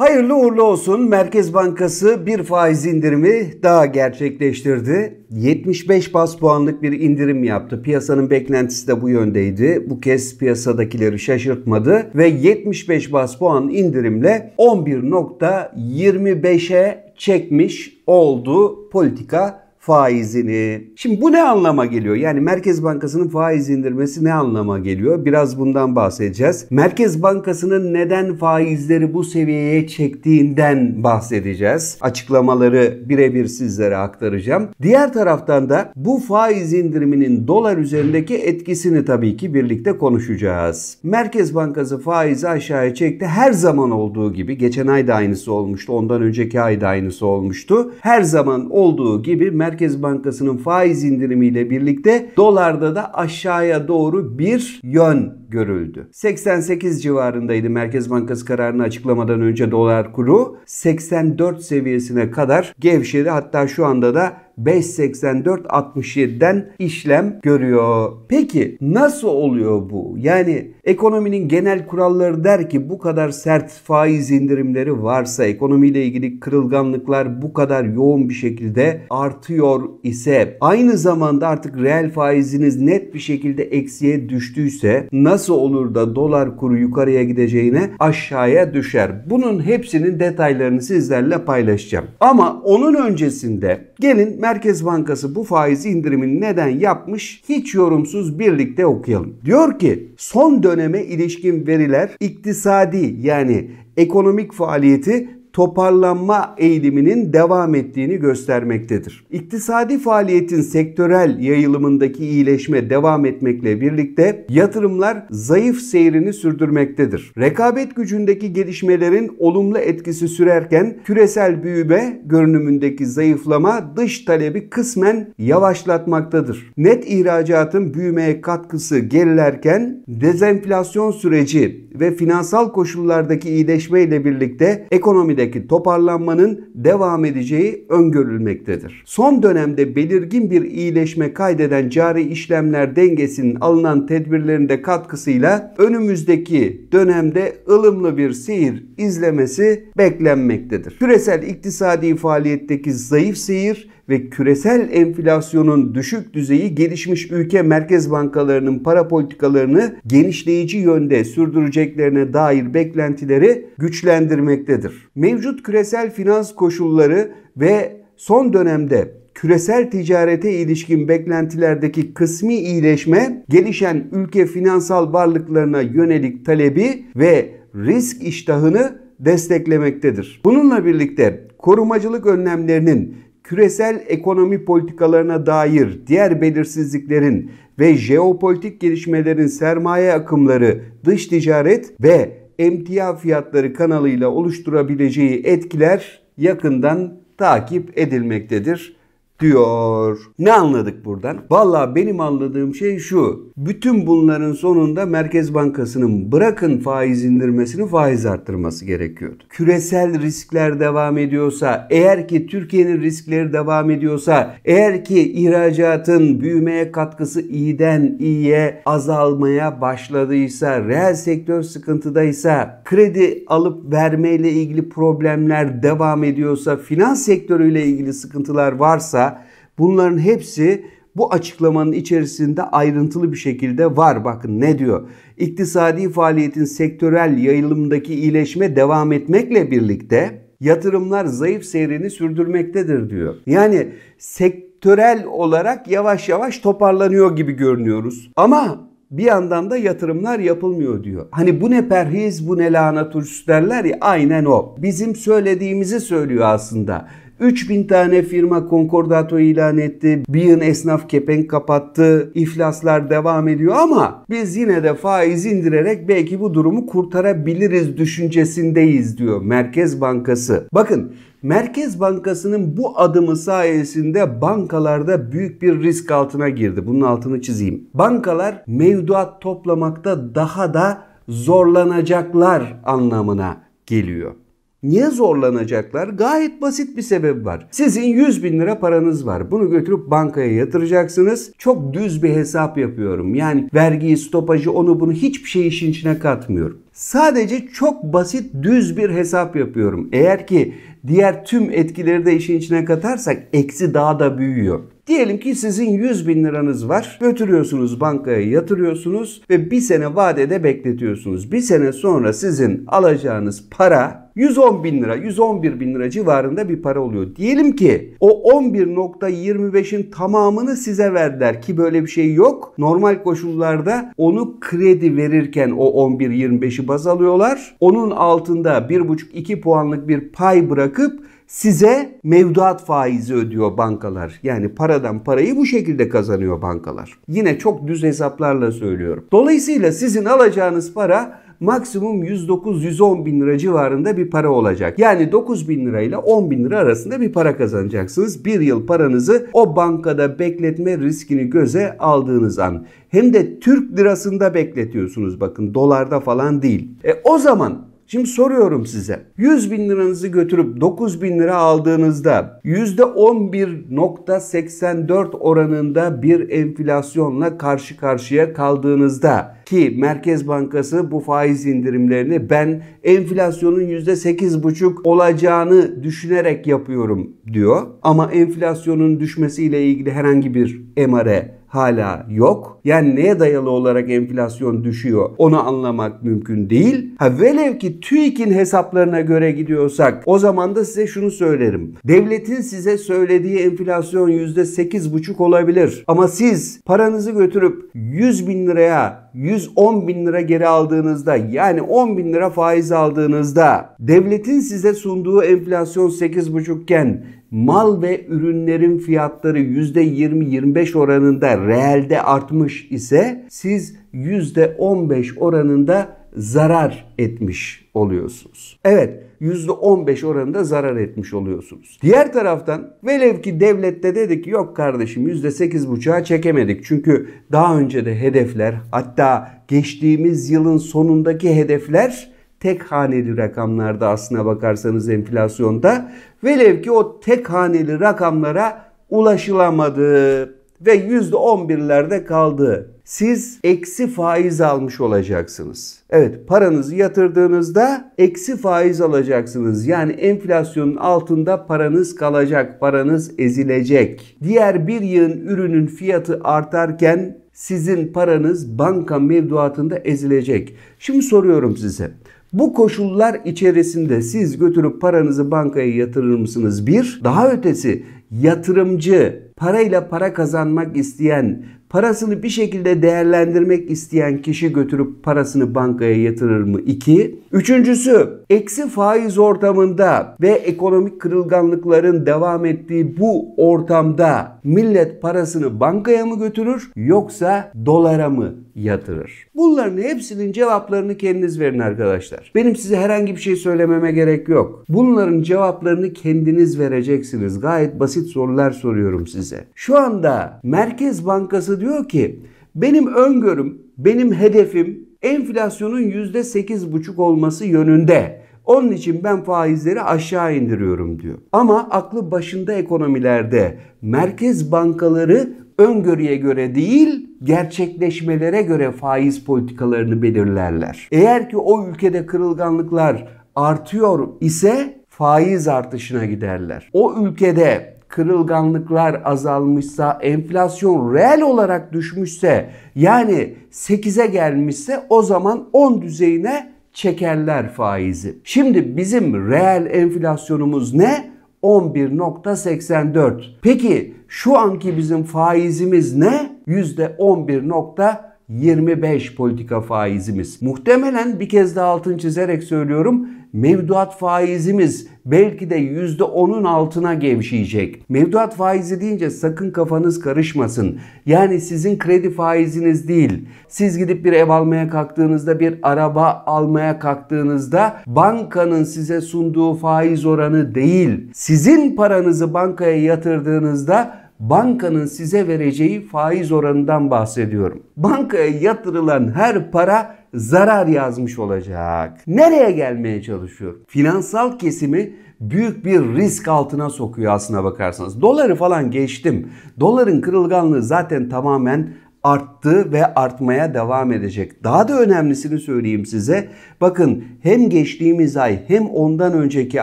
Hayırlı uğurlu olsun Merkez Bankası bir faiz indirimi daha gerçekleştirdi. 75 bas puanlık bir indirim yaptı. Piyasanın beklentisi de bu yöndeydi. Bu kez piyasadakileri şaşırtmadı ve 75 bas puan indirimle 11.25'e çekmiş oldu politika faizini. Şimdi bu ne anlama geliyor? Yani Merkez Bankası'nın faiz indirmesi ne anlama geliyor? Biraz bundan bahsedeceğiz. Merkez Bankası'nın neden faizleri bu seviyeye çektiğinden bahsedeceğiz. Açıklamaları birebir sizlere aktaracağım. Diğer taraftan da bu faiz indiriminin dolar üzerindeki etkisini tabii ki birlikte konuşacağız. Merkez Bankası faizi aşağıya çekti. Her zaman olduğu gibi geçen ay da aynısı olmuştu. Ondan önceki ay da aynısı olmuştu. Her zaman olduğu gibi Merkez Merkez Bankası'nın faiz indirimiyle birlikte dolarda da aşağıya doğru bir yön görüldü. 88 civarındaydı Merkez Bankası kararını açıklamadan önce dolar kuru. 84 seviyesine kadar gevşedi. Hatta şu anda da 5.84.67'den işlem görüyor. Peki nasıl oluyor bu? Yani ekonominin genel kuralları der ki bu kadar sert faiz indirimleri varsa ekonomiyle ilgili kırılganlıklar bu kadar yoğun bir şekilde artıyor ise aynı zamanda artık reel faiziniz net bir şekilde eksiye düştüyse nasıl olur da dolar kuru yukarıya gideceğine aşağıya düşer. Bunun hepsinin detaylarını sizlerle paylaşacağım. Ama onun öncesinde gelin Merkez Bankası bu faiz indirimini neden yapmış? Hiç yorumsuz birlikte okuyalım. Diyor ki son döneme ilişkin veriler iktisadi yani ekonomik faaliyeti toparlanma eğiliminin devam ettiğini göstermektedir. İktisadi faaliyetin sektörel yayılımındaki iyileşme devam etmekle birlikte yatırımlar zayıf seyrini sürdürmektedir. Rekabet gücündeki gelişmelerin olumlu etkisi sürerken küresel büyüme görünümündeki zayıflama dış talebi kısmen yavaşlatmaktadır. Net ihracatın büyümeye katkısı gerilerken dezenflasyon süreci ve finansal koşullardaki iyileşme ile birlikte ekonomide bölgedeki toparlanmanın devam edeceği öngörülmektedir. Son dönemde belirgin bir iyileşme kaydeden cari işlemler dengesinin alınan tedbirlerinde katkısıyla önümüzdeki dönemde ılımlı bir seyir izlemesi beklenmektedir. Küresel iktisadi faaliyetteki zayıf seyir ve küresel enflasyonun düşük düzeyi gelişmiş ülke merkez bankalarının para politikalarını genişleyici yönde sürdüreceklerine dair beklentileri güçlendirmektedir. Mevcut küresel finans koşulları ve son dönemde küresel ticarete ilişkin beklentilerdeki kısmi iyileşme, gelişen ülke finansal varlıklarına yönelik talebi ve risk iştahını desteklemektedir. Bununla birlikte korumacılık önlemlerinin küresel ekonomi politikalarına dair diğer belirsizliklerin ve jeopolitik gelişmelerin sermaye akımları, dış ticaret ve emtia fiyatları kanalıyla oluşturabileceği etkiler yakından takip edilmektedir diyor. Ne anladık buradan? Valla benim anladığım şey şu. Bütün bunların sonunda Merkez Bankası'nın bırakın faiz indirmesini faiz arttırması gerekiyordu. Küresel riskler devam ediyorsa, eğer ki Türkiye'nin riskleri devam ediyorsa, eğer ki ihracatın büyümeye katkısı iyiden iyiye azalmaya başladıysa, reel sektör sıkıntıdaysa, kredi alıp vermeyle ilgili problemler devam ediyorsa, finans sektörüyle ilgili sıkıntılar varsa bunların hepsi bu açıklamanın içerisinde ayrıntılı bir şekilde var. Bakın ne diyor? İktisadi faaliyetin sektörel yayılımdaki iyileşme devam etmekle birlikte yatırımlar zayıf seyrini sürdürmektedir diyor. Yani sektörel olarak yavaş yavaş toparlanıyor gibi görünüyoruz. Ama bir yandan da yatırımlar yapılmıyor diyor. Hani bu ne perhiz bu ne lahana turşusu derler ya aynen o. Bizim söylediğimizi söylüyor aslında. 3000 tane firma konkordato ilan etti. Bir yığın esnaf kepenk kapattı. İflaslar devam ediyor ama biz yine de faiz indirerek belki bu durumu kurtarabiliriz düşüncesindeyiz diyor Merkez Bankası. Bakın Merkez Bankası'nın bu adımı sayesinde bankalarda büyük bir risk altına girdi. Bunun altını çizeyim. Bankalar mevduat toplamakta daha da zorlanacaklar anlamına geliyor. Niye zorlanacaklar? Gayet basit bir sebep var. Sizin 100 bin lira paranız var. Bunu götürüp bankaya yatıracaksınız. Çok düz bir hesap yapıyorum. Yani vergiyi, stopajı, onu bunu hiçbir şey işin içine katmıyorum. Sadece çok basit düz bir hesap yapıyorum. Eğer ki diğer tüm etkileri de işin içine katarsak eksi daha da büyüyor. Diyelim ki sizin 100 bin liranız var. Götürüyorsunuz bankaya yatırıyorsunuz ve bir sene vadede bekletiyorsunuz. Bir sene sonra sizin alacağınız para 110 bin lira, 111 bin lira civarında bir para oluyor. Diyelim ki o 11.25'in tamamını size verdiler ki böyle bir şey yok. Normal koşullarda onu kredi verirken o 11.25'i baz alıyorlar. Onun altında 1,5-2 puanlık bir pay bırakıp size mevduat faizi ödüyor bankalar. Yani paradan parayı bu şekilde kazanıyor bankalar. Yine çok düz hesaplarla söylüyorum. Dolayısıyla sizin alacağınız para maksimum 109-110 bin lira civarında bir para olacak. Yani 9 bin lirayla 10 bin lira arasında bir para kazanacaksınız. Bir yıl paranızı o bankada bekletme riskini göze aldığınız an. Hem de Türk lirasında bekletiyorsunuz bakın dolarda falan değil. E o zaman Şimdi soruyorum size. 100 bin liranızı götürüp 9 bin lira aldığınızda %11.84 oranında bir enflasyonla karşı karşıya kaldığınızda ki Merkez Bankası bu faiz indirimlerini ben enflasyonun %8,5 olacağını düşünerek yapıyorum diyor. Ama enflasyonun düşmesiyle ilgili herhangi bir emare hala yok. Yani neye dayalı olarak enflasyon düşüyor onu anlamak mümkün değil. Ha velev ki TÜİK'in hesaplarına göre gidiyorsak o zaman da size şunu söylerim. Devletin size söylediği enflasyon %8,5 olabilir. Ama siz paranızı götürüp 100 bin liraya 110 bin lira geri aldığınızda yani 10 bin lira faiz aldığınızda devletin size sunduğu enflasyon 8,5 iken mal ve ürünlerin fiyatları %20-25 oranında reelde artmış ise siz %15 oranında zarar etmiş oluyorsunuz. Evet %15 oranında zarar etmiş oluyorsunuz. Diğer taraftan velev ki devlette de dedi ki yok kardeşim %8,5'a çekemedik. Çünkü daha önce de hedefler hatta geçtiğimiz yılın sonundaki hedefler tek haneli rakamlarda aslına bakarsanız enflasyonda. Velev ki o tek haneli rakamlara ulaşılamadı ve %11'lerde kaldı siz eksi faiz almış olacaksınız. Evet paranızı yatırdığınızda eksi faiz alacaksınız. Yani enflasyonun altında paranız kalacak, paranız ezilecek. Diğer bir yığın ürünün fiyatı artarken sizin paranız banka mevduatında ezilecek. Şimdi soruyorum size. Bu koşullar içerisinde siz götürüp paranızı bankaya yatırır mısınız? Bir. Daha ötesi yatırımcı parayla para kazanmak isteyen, parasını bir şekilde değerlendirmek isteyen kişi götürüp parasını bankaya yatırır mı? 2. Üçüncüsü Eksi faiz ortamında ve ekonomik kırılganlıkların devam ettiği bu ortamda millet parasını bankaya mı götürür yoksa dolara mı yatırır? Bunların hepsinin cevaplarını kendiniz verin arkadaşlar. Benim size herhangi bir şey söylememe gerek yok. Bunların cevaplarını kendiniz vereceksiniz. Gayet basit sorular soruyorum size. Şu anda Merkez Bankası diyor ki benim öngörüm, benim hedefim enflasyonun %8,5 olması yönünde. Onun için ben faizleri aşağı indiriyorum diyor. Ama aklı başında ekonomilerde merkez bankaları öngörüye göre değil gerçekleşmelere göre faiz politikalarını belirlerler. Eğer ki o ülkede kırılganlıklar artıyor ise faiz artışına giderler. O ülkede kırılganlıklar azalmışsa, enflasyon reel olarak düşmüşse yani 8'e gelmişse o zaman 10 düzeyine çekerler faizi. Şimdi bizim reel enflasyonumuz ne? 11.84. Peki şu anki bizim faizimiz ne? %11.25 politika faizimiz. Muhtemelen bir kez daha altın çizerek söylüyorum mevduat faizimiz belki de yüzde onun altına gevşeyecek. Mevduat faizi deyince sakın kafanız karışmasın. Yani sizin kredi faiziniz değil. Siz gidip bir ev almaya kalktığınızda, bir araba almaya kalktığınızda bankanın size sunduğu faiz oranı değil. Sizin paranızı bankaya yatırdığınızda bankanın size vereceği faiz oranından bahsediyorum. Bankaya yatırılan her para zarar yazmış olacak. Nereye gelmeye çalışıyor? Finansal kesimi büyük bir risk altına sokuyor aslına bakarsanız. Doları falan geçtim. Doların kırılganlığı zaten tamamen arttı ve artmaya devam edecek. Daha da önemlisini söyleyeyim size. Bakın hem geçtiğimiz ay hem ondan önceki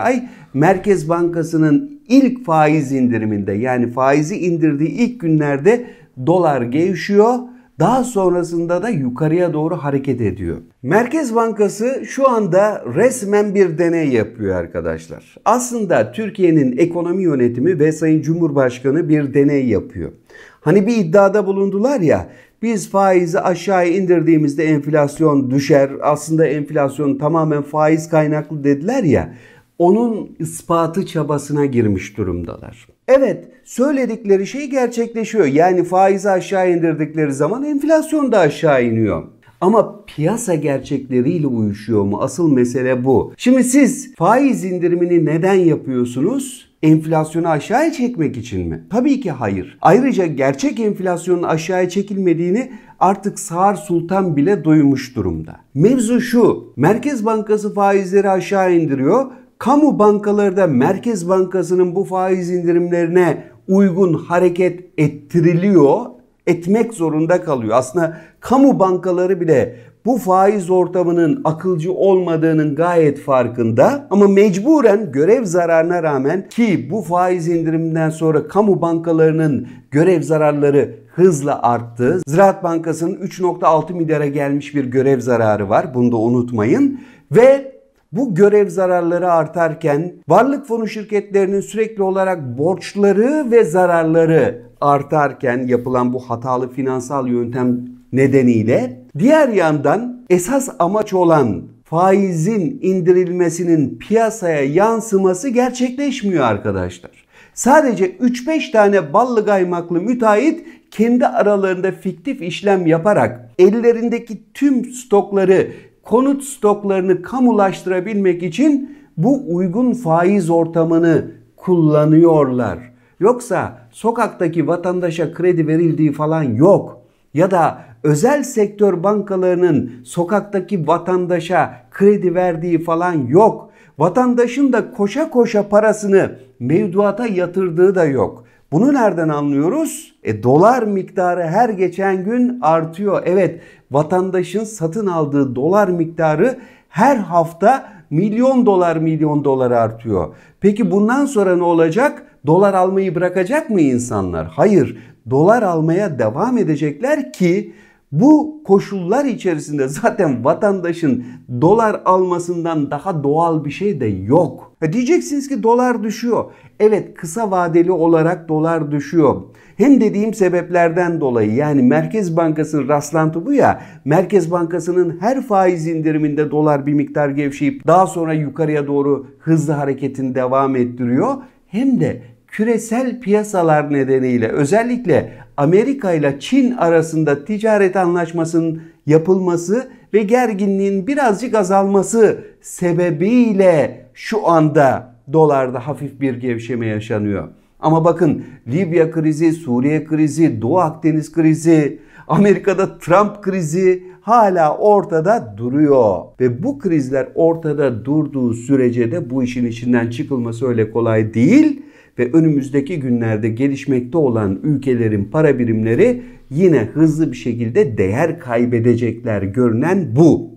ay Merkez Bankası'nın ilk faiz indiriminde yani faizi indirdiği ilk günlerde dolar gevşiyor daha sonrasında da yukarıya doğru hareket ediyor. Merkez Bankası şu anda resmen bir deney yapıyor arkadaşlar. Aslında Türkiye'nin ekonomi yönetimi ve Sayın Cumhurbaşkanı bir deney yapıyor. Hani bir iddiada bulundular ya biz faizi aşağı indirdiğimizde enflasyon düşer. Aslında enflasyon tamamen faiz kaynaklı dediler ya. Onun ispatı çabasına girmiş durumdalar. Evet söyledikleri şey gerçekleşiyor. Yani faizi aşağı indirdikleri zaman enflasyon da aşağı iniyor. Ama piyasa gerçekleriyle uyuşuyor mu? Asıl mesele bu. Şimdi siz faiz indirimini neden yapıyorsunuz? Enflasyonu aşağıya çekmek için mi? Tabii ki hayır. Ayrıca gerçek enflasyonun aşağıya çekilmediğini artık Sağır Sultan bile duymuş durumda. Mevzu şu. Merkez Bankası faizleri aşağı indiriyor kamu bankaları da Merkez Bankası'nın bu faiz indirimlerine uygun hareket ettiriliyor, etmek zorunda kalıyor. Aslında kamu bankaları bile bu faiz ortamının akılcı olmadığının gayet farkında ama mecburen görev zararına rağmen ki bu faiz indiriminden sonra kamu bankalarının görev zararları hızla arttı. Ziraat Bankası'nın 3.6 milyara gelmiş bir görev zararı var. Bunu da unutmayın. Ve bu görev zararları artarken varlık fonu şirketlerinin sürekli olarak borçları ve zararları artarken yapılan bu hatalı finansal yöntem nedeniyle diğer yandan esas amaç olan faizin indirilmesinin piyasaya yansıması gerçekleşmiyor arkadaşlar. Sadece 3-5 tane ballı gaymaklı müteahhit kendi aralarında fiktif işlem yaparak ellerindeki tüm stokları konut stoklarını kamulaştırabilmek için bu uygun faiz ortamını kullanıyorlar. Yoksa sokaktaki vatandaşa kredi verildiği falan yok. Ya da özel sektör bankalarının sokaktaki vatandaşa kredi verdiği falan yok. Vatandaşın da koşa koşa parasını mevduata yatırdığı da yok. Bunu nereden anlıyoruz? E, dolar miktarı her geçen gün artıyor. Evet vatandaşın satın aldığı dolar miktarı her hafta milyon dolar milyon dolar artıyor. Peki bundan sonra ne olacak? Dolar almayı bırakacak mı insanlar? Hayır. Dolar almaya devam edecekler ki bu koşullar içerisinde zaten vatandaşın dolar almasından daha doğal bir şey de yok. Ha e, diyeceksiniz ki dolar düşüyor. Evet kısa vadeli olarak dolar düşüyor. Hem dediğim sebeplerden dolayı yani Merkez Bankası'nın rastlantı bu ya. Merkez Bankası'nın her faiz indiriminde dolar bir miktar gevşeyip daha sonra yukarıya doğru hızlı hareketini devam ettiriyor. Hem de küresel piyasalar nedeniyle özellikle Amerika ile Çin arasında ticaret anlaşmasının yapılması ve gerginliğin birazcık azalması sebebiyle şu anda dolarda hafif bir gevşeme yaşanıyor. Ama bakın Libya krizi, Suriye krizi, Doğu Akdeniz krizi, Amerika'da Trump krizi hala ortada duruyor. Ve bu krizler ortada durduğu sürece de bu işin içinden çıkılması öyle kolay değil ve önümüzdeki günlerde gelişmekte olan ülkelerin para birimleri yine hızlı bir şekilde değer kaybedecekler görünen bu.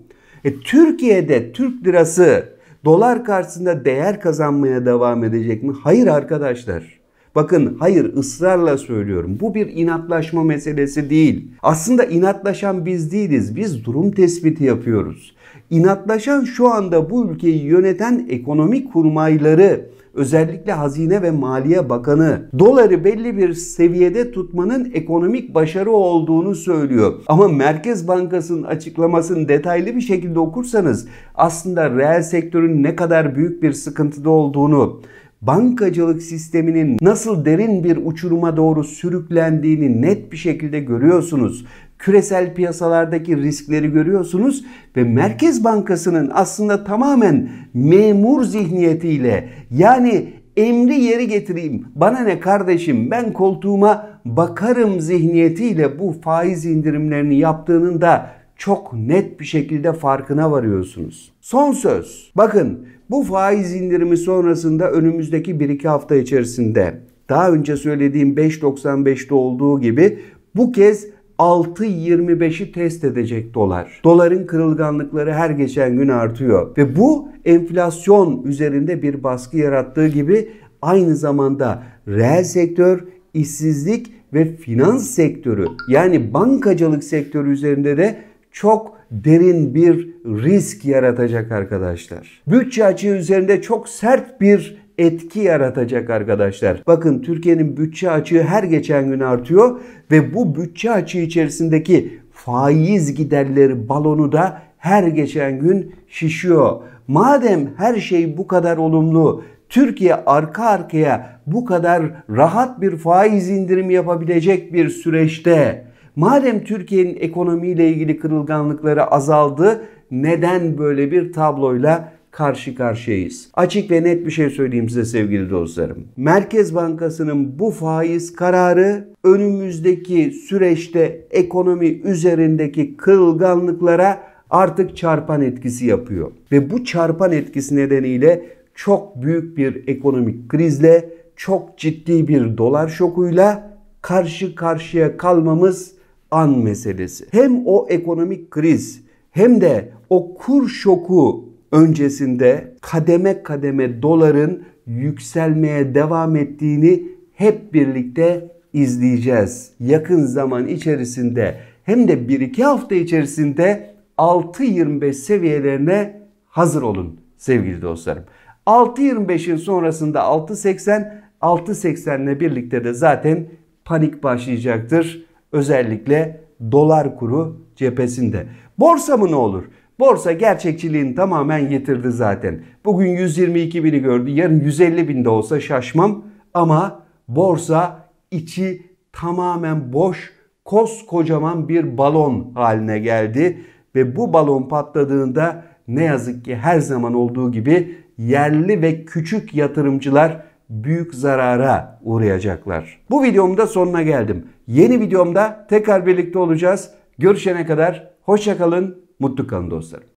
E, Türkiye'de Türk lirası dolar karşısında değer kazanmaya devam edecek mi? Hayır arkadaşlar. Bakın hayır ısrarla söylüyorum. Bu bir inatlaşma meselesi değil. Aslında inatlaşan biz değiliz. Biz durum tespiti yapıyoruz. İnatlaşan şu anda bu ülkeyi yöneten ekonomik kurmayları özellikle Hazine ve Maliye Bakanı doları belli bir seviyede tutmanın ekonomik başarı olduğunu söylüyor. Ama Merkez Bankası'nın açıklamasını detaylı bir şekilde okursanız aslında reel sektörün ne kadar büyük bir sıkıntıda olduğunu bankacılık sisteminin nasıl derin bir uçuruma doğru sürüklendiğini net bir şekilde görüyorsunuz küresel piyasalardaki riskleri görüyorsunuz ve Merkez Bankası'nın aslında tamamen memur zihniyetiyle yani emri yeri getireyim. Bana ne kardeşim ben koltuğuma bakarım zihniyetiyle bu faiz indirimlerini yaptığının da çok net bir şekilde farkına varıyorsunuz. Son söz. Bakın bu faiz indirimi sonrasında önümüzdeki 1-2 hafta içerisinde daha önce söylediğim 5.95'te olduğu gibi bu kez 6.25'i test edecek dolar. Doların kırılganlıkları her geçen gün artıyor ve bu enflasyon üzerinde bir baskı yarattığı gibi aynı zamanda reel sektör, işsizlik ve finans sektörü yani bankacılık sektörü üzerinde de çok derin bir risk yaratacak arkadaşlar. Bütçe açığı üzerinde çok sert bir etki yaratacak arkadaşlar. Bakın Türkiye'nin bütçe açığı her geçen gün artıyor ve bu bütçe açığı içerisindeki faiz giderleri balonu da her geçen gün şişiyor. Madem her şey bu kadar olumlu, Türkiye arka arkaya bu kadar rahat bir faiz indirimi yapabilecek bir süreçte madem Türkiye'nin ekonomiyle ilgili kırılganlıkları azaldı neden böyle bir tabloyla karşı karşıyayız. Açık ve net bir şey söyleyeyim size sevgili dostlarım. Merkez Bankası'nın bu faiz kararı önümüzdeki süreçte ekonomi üzerindeki kırılganlıklara artık çarpan etkisi yapıyor. Ve bu çarpan etkisi nedeniyle çok büyük bir ekonomik krizle, çok ciddi bir dolar şokuyla karşı karşıya kalmamız an meselesi. Hem o ekonomik kriz hem de o kur şoku öncesinde kademe kademe doların yükselmeye devam ettiğini hep birlikte izleyeceğiz. Yakın zaman içerisinde hem de 1-2 hafta içerisinde 6.25 seviyelerine hazır olun sevgili dostlarım. 6.25'in sonrasında 6.80, 6.80'le birlikte de zaten panik başlayacaktır. Özellikle dolar kuru cephesinde. Borsa mı ne olur? Borsa gerçekçiliğini tamamen yitirdi zaten. Bugün 122 bini gördü. Yarın 150 binde olsa şaşmam. Ama borsa içi tamamen boş, koskocaman bir balon haline geldi. Ve bu balon patladığında ne yazık ki her zaman olduğu gibi yerli ve küçük yatırımcılar büyük zarara uğrayacaklar. Bu videomda sonuna geldim. Yeni videomda tekrar birlikte olacağız. Görüşene kadar hoşçakalın, Mutlu kalın dostlarım.